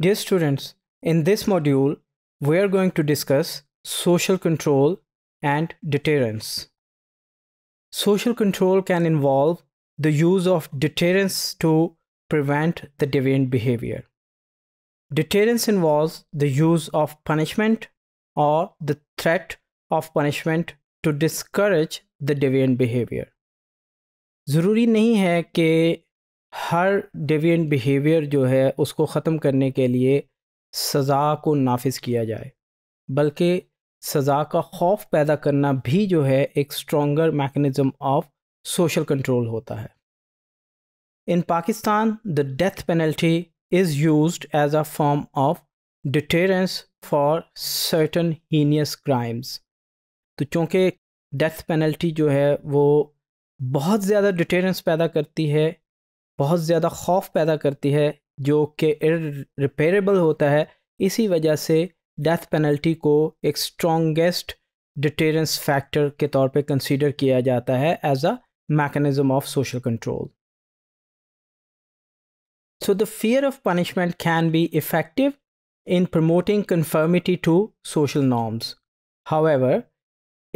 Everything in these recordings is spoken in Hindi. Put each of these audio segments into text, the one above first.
Dear students, in this module, we are going to discuss social control and deterrence. Social control can involve the use of deterrence to prevent the deviant behavior. Deterrence involves the use of punishment or the threat of punishment to discourage the deviant behavior. ज़रूरी नहीं है कि हर डेविएंट बिहेवियर जो है उसको ख़त्म करने के लिए सज़ा को नाफिज किया जाए बल्कि सज़ा का खौफ पैदा करना भी जो है एक stronger mechanism of social control होता है in Pakistan the death penalty is use as a form of deterrence for certain heinous crimes तो चूँकि डेथ पेनल्टी जो है वो बहुत ज़्यादा डिटेरेंस पैदा करती है बहुत ज़्यादा खौफ पैदा करती है जो कि इिपेरेबल होता है इसी वजह से डेथ पेनल्टी को एक स्ट्रॉन्गेस्ट डिटेरेंस फैक्टर के तौर पे कंसीडर किया जाता है as a mechanism of social control so the fear of punishment can be effective in promoting conformity to social norms however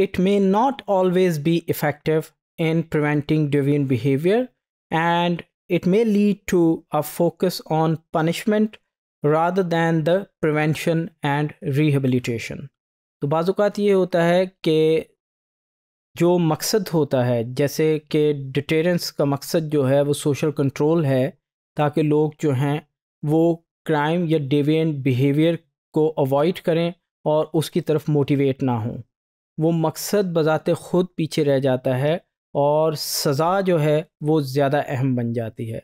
it may not always be effective in preventing deviant behaviour and it may lead to a focus on punishment rather than the prevention and rehabilitation. तो बाज़ात ये होता है कि जो मकसद होता है जैसे कि डिटेरेंस का मकसद जो है वो सोशल कंट्रोल है ताकि लोग जो हैं वो क्राइम या डेविएंट बिहेवियर को अवॉइड करें और उसकी तरफ मोटिवेट ना हों वो मकसद बजाते ख़ुद पीछे रह जाता है और सज़ा जो है वो ज़्यादा अहम बन जाती है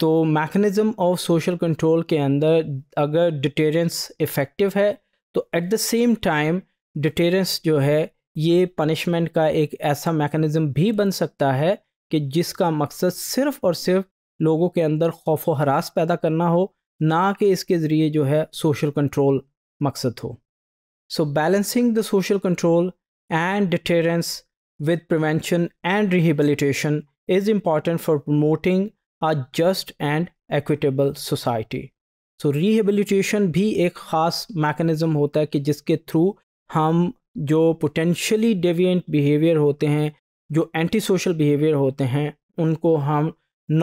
तो मैकनिज़म ऑफ सोशल कंट्रोल के अंदर अगर डिटेरेंस इफ़ेक्टिव है तो at the same time deterrence जो है ये पनिशमेंट का एक ऐसा मैकनिज़म भी बन सकता है कि जिसका मकसद सिर्फ़ और सिर्फ लोगों के अंदर खौफ व हरास पैदा करना हो ना कि इसके ज़रिए जो है सोशल कंट्रोल मकसद हो so balancing the social control and deterrence with prevention and rehabilitation is important for promoting a just and equitable society. so, rehabilitation भी एक ख़ास mechanism होता है कि जिसके through हम जो potentially deviant behavior होते हैं जो antisocial behavior होते हैं उनको हम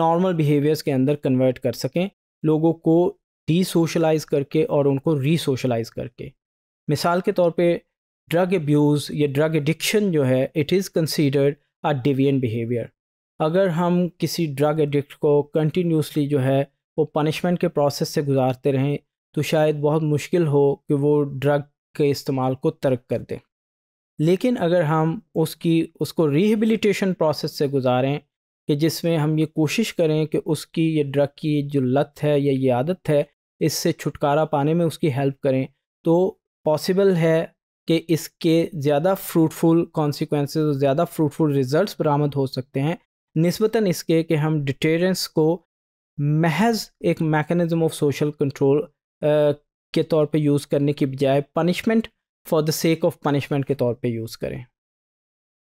normal behaviors के अंदर convert कर सकें लोगों को डी सोशलाइज़ करके और उनको री सोशलाइज़ करके मिसाल के तौर पे ड्रग एब्यूज़ या ड्रग एडिक्शन जो है it is considered a deviant behaviour अगर हम किसी ड्रग एडिक्ट को कंटिन्यूसली जो है वो पनिशमेंट के प्रोसेस से गुजारते रहें तो शायद बहुत मुश्किल हो कि वो ड्रग के इस्तेमाल को तर्क कर दें लेकिन अगर हम उसकी उसको रिहेबिलिटेशन प्रोसेस से गुजारें कि जिसमें हम ये कोशिश करें कि उसकी ये ड्रग की जो लत है या ये आदत है इससे छुटकारा पाने में उसकी हेल्प करें तो पॉसिबल है कि इसके ज़्यादा फ्रूटफुल कॉन्सिक्वेंस और ज़्यादा फ्रूटफुल रिजल्ट्स बरामद हो सकते हैं नस्बता इसके कि हम डिटेरेंस को महज एक मैकेनिज़्म ऑफ सोशल कंट्रोल के तौर पे यूज़ करने की बजाय punishment for the sake of punishment के तौर पे यूज़ करें